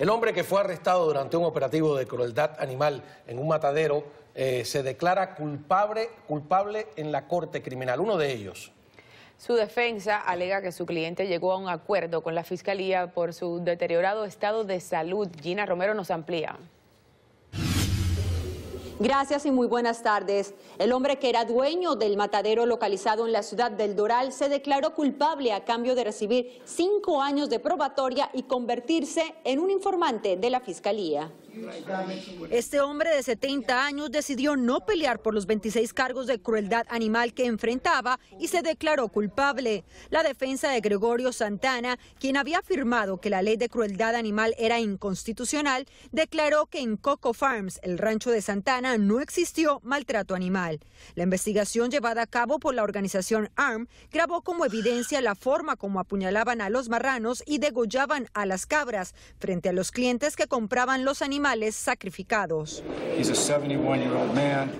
El hombre que fue arrestado durante un operativo de crueldad animal en un matadero eh, se declara culpable, culpable en la corte criminal, uno de ellos. Su defensa alega que su cliente llegó a un acuerdo con la fiscalía por su deteriorado estado de salud. Gina Romero nos amplía. Gracias y muy buenas tardes. El hombre que era dueño del matadero localizado en la ciudad del Doral se declaró culpable a cambio de recibir cinco años de probatoria y convertirse en un informante de la fiscalía. Este hombre de 70 años decidió no pelear por los 26 cargos de crueldad animal que enfrentaba y se declaró culpable. La defensa de Gregorio Santana, quien había afirmado que la ley de crueldad animal era inconstitucional, declaró que en Coco Farms, el rancho de Santana, no existió maltrato animal. La investigación llevada a cabo por la organización ARM grabó como evidencia la forma como apuñalaban a los marranos y degollaban a las cabras frente a los clientes que compraban los animales sacrificados.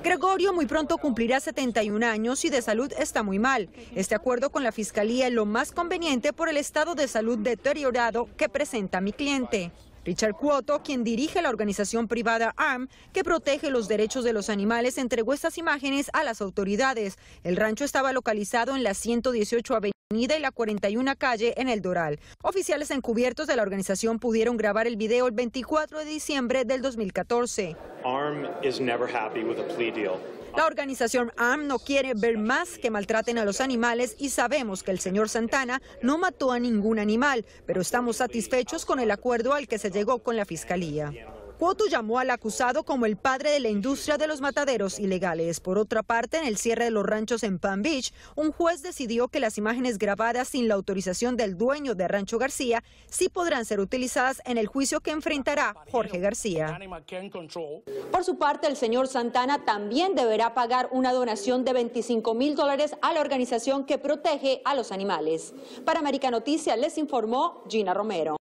Gregorio muy pronto cumplirá 71 años y de salud está muy mal. Este acuerdo con la fiscalía es lo más conveniente por el estado de salud deteriorado que presenta mi cliente. Richard Cuoto, quien dirige la organización privada ARM, que protege los derechos de los animales, entregó estas imágenes a las autoridades. El rancho estaba localizado en la 118 Avenida y la 41 Calle en El Doral. Oficiales encubiertos de la organización pudieron grabar el video el 24 de diciembre del 2014. ARM la organización AM no quiere ver más que maltraten a los animales y sabemos que el señor Santana no mató a ningún animal, pero estamos satisfechos con el acuerdo al que se llegó con la Fiscalía. Cuoto llamó al acusado como el padre de la industria de los mataderos ilegales. Por otra parte, en el cierre de los ranchos en Palm Beach, un juez decidió que las imágenes grabadas sin la autorización del dueño de Rancho García sí podrán ser utilizadas en el juicio que enfrentará Jorge García. Por su parte, el señor Santana también deberá pagar una donación de 25 mil dólares a la organización que protege a los animales. Para América Noticias les informó Gina Romero.